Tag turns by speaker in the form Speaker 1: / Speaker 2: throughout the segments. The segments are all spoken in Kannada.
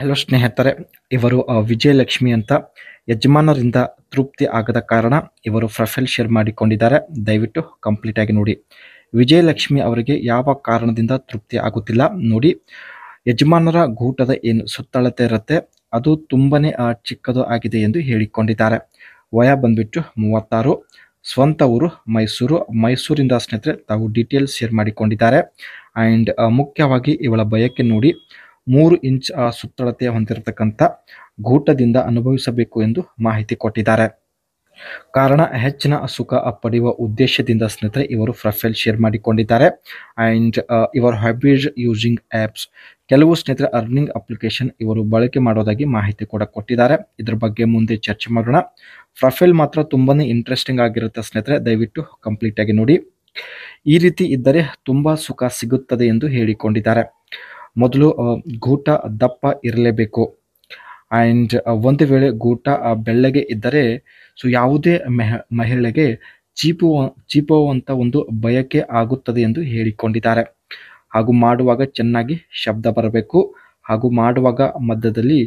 Speaker 1: ಹಲೋ ಸ್ನೇಹಿತರೆ ಇವರು ವಿಜಯಲಕ್ಷ್ಮಿ ಅಂತ ಯಜಮಾನರಿಂದ ತೃಪ್ತಿ ಆಗದ ಕಾರಣ ಇವರು ಪ್ರೊಫೈಲ್ ಶೇರ್ ಮಾಡಿಕೊಂಡಿದ್ದಾರೆ ದಯವಿಟ್ಟು ಕಂಪ್ಲೀಟ್ ಆಗಿ ನೋಡಿ ವಿಜಯಲಕ್ಷ್ಮಿ ಅವರಿಗೆ ಯಾವ ಕಾರಣದಿಂದ ತೃಪ್ತಿ ಆಗುತ್ತಿಲ್ಲ ನೋಡಿ ಯಜಮಾನರ ಗೂಟದ ಏನು ಸುತ್ತಳತೆ ಇರುತ್ತೆ ಅದು ತುಂಬನೇ ಚಿಕ್ಕದು ಆಗಿದೆ ಎಂದು ಹೇಳಿಕೊಂಡಿದ್ದಾರೆ ವಯ ಬಂದ್ಬಿಟ್ಟು ಮೂವತ್ತಾರು ಸ್ವಂತ ಊರು ಮೈಸೂರು ಮೈಸೂರಿಂದ ಸ್ನೇಹಿತರೆ ತಾವು ಡೀಟೇಲ್ಸ್ ಶೇರ್ ಮಾಡಿಕೊಂಡಿದ್ದಾರೆ ಆ್ಯಂಡ್ ಮುಖ್ಯವಾಗಿ ಇವಳ ಬಯಕೆ ನೋಡಿ ಮೂರು ಇಂಚ್ ಸುತ್ತಳತೆ ಹೊಂದಿರತಕ್ಕಂಥ ಗೂಟದಿಂದ ಅನುಭವಿಸಬೇಕು ಎಂದು ಮಾಹಿತಿ ಕೊಟ್ಟಿದ್ದಾರೆ ಕಾರಣ ಹೆಚ್ಚಿನ ಸುಖ ಪಡೆಯುವ ಉದ್ದೇಶದಿಂದ ಸ್ನೇಹಿತರೆ ಇವರು ಪ್ರೊಫೈಲ್ ಶೇರ್ ಮಾಡಿಕೊಂಡಿದ್ದಾರೆ ಅಂಡ್ ಇವರ್ ಹ್ಯಾಬಿಟ್ ಯೂಸಿಂಗ್ ಆ್ಯಪ್ಸ್ ಕೆಲವು ಸ್ನೇಹಿತರೆ ಅರ್ನಿಂಗ್ ಅಪ್ಲಿಕೇಶನ್ ಇವರು ಬಳಕೆ ಮಾಡೋದಾಗಿ ಮಾಹಿತಿ ಕೂಡ ಕೊಟ್ಟಿದ್ದಾರೆ ಇದರ ಬಗ್ಗೆ ಮುಂದೆ ಚರ್ಚೆ ಮಾಡೋಣ ಪ್ರೊಫೈಲ್ ಮಾತ್ರ ತುಂಬಾನೇ ಇಂಟ್ರೆಸ್ಟಿಂಗ್ ಆಗಿರುತ್ತೆ ಸ್ನೇಹಿತರೆ ದಯವಿಟ್ಟು ಕಂಪ್ಲೀಟ್ ಆಗಿ ನೋಡಿ ಈ ರೀತಿ ಇದ್ದರೆ ತುಂಬಾ ಸುಖ ಸಿಗುತ್ತದೆ ಎಂದು ಹೇಳಿಕೊಂಡಿದ್ದಾರೆ ಮೊದಲು ಗೂಟ ದಪ್ಪ ಇರಲೇಬೇಕು ಆ್ಯಂಡ್ ಒಂದು ವೇಳೆ ಗೂಟ ಬೆಳ್ಳಗೆ ಇದ್ದರೆ ಸೊ ಯಾವುದೇ ಮೆಹ ಮಹಿಳೆಗೆ ಚೀಪು ಚೀಪುವಂಥ ಒಂದು ಬಯಕೆ ಆಗುತ್ತದೆ ಎಂದು ಹೇಳಿಕೊಂಡಿದ್ದಾರೆ ಹಾಗೂ ಮಾಡುವಾಗ ಚೆನ್ನಾಗಿ ಶಬ್ದ ಬರಬೇಕು ಹಾಗೂ ಮಾಡುವಾಗ ಮಧ್ಯದಲ್ಲಿ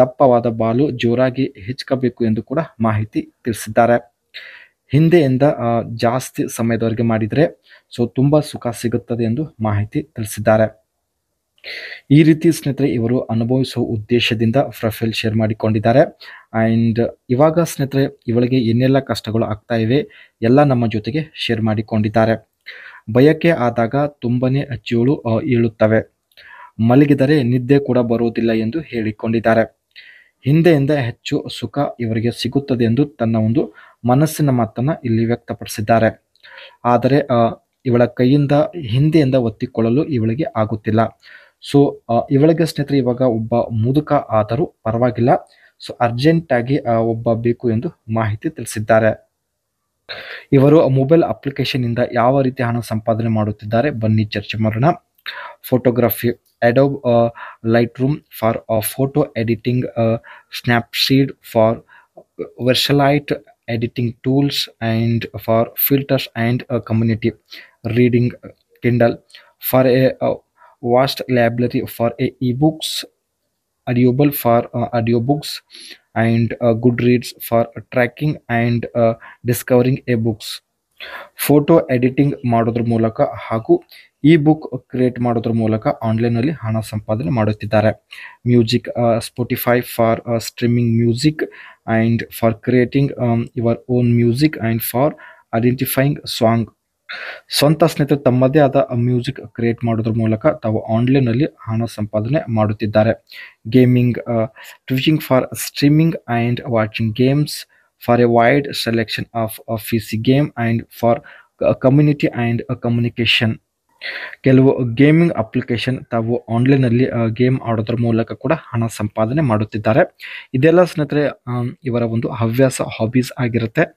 Speaker 1: ದಪ್ಪವಾದ ಬಾಲು ಜೋರಾಗಿ ಹೆಚ್ಕಬೇಕು ಎಂದು ಕೂಡ ಮಾಹಿತಿ ತಿಳಿಸಿದ್ದಾರೆ ಹಿಂದೆಯಿಂದ ಜಾಸ್ತಿ ಸಮಯದವರೆಗೆ ಮಾಡಿದರೆ ಸೊ ತುಂಬ ಸುಖ ಸಿಗುತ್ತದೆ ಎಂದು ಮಾಹಿತಿ ತಿಳಿಸಿದ್ದಾರೆ ಈ ರೀತಿ ಸ್ನೇಹಿತರೆ ಇವರು ಅನುಭವಿಸುವ ಉದ್ದೇಶದಿಂದ ಪ್ರೊಫೈಲ್ ಶೇರ್ ಮಾಡಿಕೊಂಡಿದ್ದಾರೆ ಆ್ಯಂಡ್ ಇವಾಗ ಸ್ನೇಹಿತರೆ ಇವಳಿಗೆ ಏನೆಲ್ಲ ಕಷ್ಟಗಳು ಆಗ್ತಾ ಇವೆ ಎಲ್ಲ ನಮ್ಮ ಜೊತೆಗೆ ಶೇರ್ ಮಾಡಿಕೊಂಡಿದ್ದಾರೆ ಬಯಕೆ ಆದಾಗ ತುಂಬನೇ ಅಜ್ಜಿಗಳು ಏಳುತ್ತವೆ ಮಲಗಿದರೆ ನಿದ್ದೆ ಕೂಡ ಬರುವುದಿಲ್ಲ ಎಂದು ಹೇಳಿಕೊಂಡಿದ್ದಾರೆ ಹಿಂದೆಯಿಂದ ಹೆಚ್ಚು ಸುಖ ಇವರಿಗೆ ಸಿಗುತ್ತದೆ ಎಂದು ತನ್ನ ಒಂದು ಮನಸ್ಸಿನ ಮಾತನ್ನು ಇಲ್ಲಿ ವ್ಯಕ್ತಪಡಿಸಿದ್ದಾರೆ ಆದರೆ ಇವಳ ಕೈಯಿಂದ ಹಿಂದೆಯಿಂದ ಒತ್ತಿಕೊಳ್ಳಲು ಇವಳಿಗೆ ಆಗುತ್ತಿಲ್ಲ ಸೊ ಇವಳಿಗೆ ಸ್ನೇಹಿತರೆ ಇವಾಗ ಒಬ್ಬ ಮುದುಕ ಆದರೂ ಪರವಾಗಿಲ್ಲ ಸೊ ಅರ್ಜೆಂಟ್ ಆಗಿ ಒಬ್ಬ ಬೇಕು ಎಂದು ಮಾಹಿತಿ ತಿಳಿಸಿದ್ದಾರೆ ಇವರು ಮೊಬೈಲ್ ಅಪ್ಲಿಕೇಶನ್ ಇಂದ ಯಾವ ರೀತಿ ಹಣ ಸಂಪಾದನೆ ಮಾಡುತ್ತಿದ್ದಾರೆ ಬನ್ನಿ ಚರ್ಚೆ ಮಾಡೋಣ photography Adobe Lightroom for photo editing Snapseed for versatile editing tools and for filters and community reading Kindle for a vast library for e-books audible for uh, audiobooks and uh, goodreads for tracking and uh, discovering e-books. photo editing Madhur haku ಮಾಡೋದ್ರ ಮೂಲಕ ಹಾಗೂ ಇಬುಕ್ ಕ್ರಿಯೇಟ್ ಮಾಡೋದ್ರ ಮೂಲಕ ಆನ್ಲೈನಲ್ಲಿ ಹಣ ಸಂಪಾದನೆ ಮಾಡುತ್ತಿದ್ದಾರೆ Music uh, Spotify for streaming music and for creating um, your own music and for identifying song. ಸ್ವಂತ ಸ್ನೇಹಿತರು ತಮ್ಮದೇ ಆದ ಮ್ಯೂಸಿಕ್ ಕ್ರಿಯೇಟ್ ಮಾಡೋದ್ರ ಮೂಲಕ ತಾವು ಅಲ್ಲಿ ಹಣ ಸಂಪಾದನೆ ಮಾಡುತ್ತಿದ್ದಾರೆ gaming twitching for streaming and watching games for a wide selection of P C game and for community and communication ಕೆಲವು ಗೇಮಿಂಗ್ ಅಪ್ಲಿಕೇಶನ್ ತಾವು ಅಲ್ಲಿ ಗೇಮ್ ಆಡೋದ್ರ ಮೂಲಕ ಕೂಡ ಹಣ ಸಂಪಾದನೆ ಮಾಡುತ್ತಿದ್ದಾರೆ ಇದೆಲ್ಲ ಸ್ನೇಹಿತರೆ ಇವರ ಒಂದು ಹವ್ಯಾಸ ಹಾಬೀಸ್ ಆಗಿರುತ್ತೆ